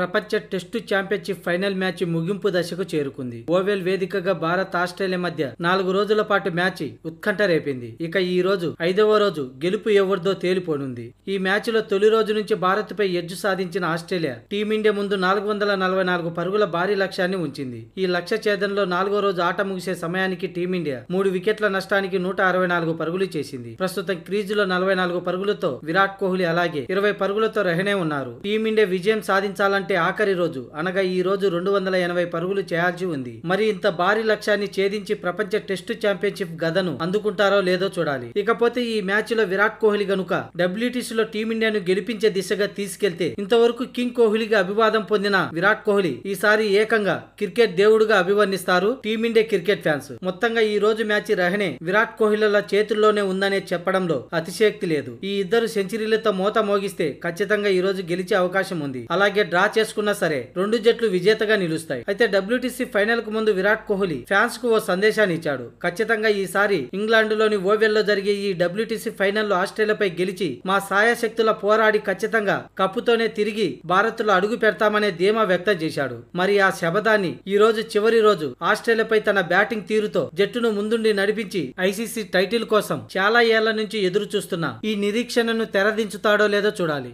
ప్రపంచ test championship final match ముగింపు దశకు చేరుకుంది ఓవెల్ వేదికగా భారత్ ఆస్ట్రేలియా మధ్య నాలుగు రోజుల పాటు మ్యాచ్ ఉత్కంఠ రేపింది ఇక ఈ రోజు ఐదవ రోజు గెలుపు ఎవరిదో తేలిపోనుంది ఈ మ్యాచ్ లో తొలి రోజు నుంచి భారత్ పై ఎడ్జు సాధించిన ఆస్ట్రేలియా టీమిండియా ముందు నాలుగు వందల నలభై నాలుగు పరుగుల భారీ లక్ష్యాన్ని ఉంచింది ఈ లక్ష్య ఛేదంలో నాలుగో రోజు ఆట ముగిసే సమయానికి టీమిండియా మూడు వికెట్ల నష్టానికి నూట అరవై నాలుగు పరుగులు చేసింది ప్రస్తుతం క్రీజులో నలభై నాలుగు పరుగులతో విరాట్ కోహ్లీ అలాగే ఇరవై పరుగులతో రహనే ఉన్నారు టీమిండియా విజయం సాధించాలంటే అంటే ఆఖరి రోజు అనగా ఈ రోజు రెండు వందల ఎనభై పరుగులు చేయాల్సి ఉంది మరి ఇంత భారీ లక్ష్యాన్ని ఛేదించి ప్రపంచ టెస్టు ఛాంపియన్షిప్ గదను అందుకుంటారో లేదో చూడాలి ఇకపోతే ఈ మ్యాచ్ లో విరాట్ కోహ్లీ గనుక డబ్ల్యూటీసీ లో టీమిండియాను గెలిపించే దిశగా తీసుకెళ్తే ఇంతవరకు కింగ్ కోహ్లీగా అభివాదం పొందిన విరాట్ కోహ్లీ ఈసారి ఏకంగా క్రికెట్ దేవుడుగా అభివర్ణిస్తారు టీమిండియా క్రికెట్ ఫ్యాన్స్ మొత్తంగా ఈ రోజు మ్యాచ్ రహనే విరాట్ కోహ్లీల చేతుల్లోనే ఉందనే చెప్పడంలో అతిశయక్తి లేదు ఈ ఇద్దరు సెంచరీలతో మోత మోగిస్తే ఖచ్చితంగా ఈ రోజు గెలిచే అవకాశం ఉంది అలాగే డ్రా చేసుకున్నా సరే రెండు జట్లు విజేతగా నిలుస్తాయి అయితే డబ్ల్యూటీసీ ఫైనల్ కు ముందు విరాట్ కోహ్లీ ఫ్యాన్స్ కు ఓ సందేశాన్ని ఇచ్చాడు ఖచ్చితంగా ఈసారి ఇంగ్లాండ్ లోని ఓవెల్లో జరిగే ఈ డబ్ల్యూటీసీ ఫైనల్లో ఆస్ట్రేలియాపై గెలిచి మా సాయశక్తుల పోరాడి ఖచ్చితంగా కప్పుతోనే తిరిగి భారత్ లో అడుగు పెడతామనే ధీమా వ్యక్తం చేశాడు మరి ఆ శబదాన్ని ఈ రోజు చివరి రోజు ఆస్ట్రేలియాపై తన బ్యాటింగ్ తీరుతో జట్టును ముందుండి నడిపించి ఐసీసీ టైటిల్ కోసం చాలా ఏళ్ల నుంచి ఎదురు చూస్తున్న ఈ నిరీక్షణను తెరదించుతాడో లేదో చూడాలి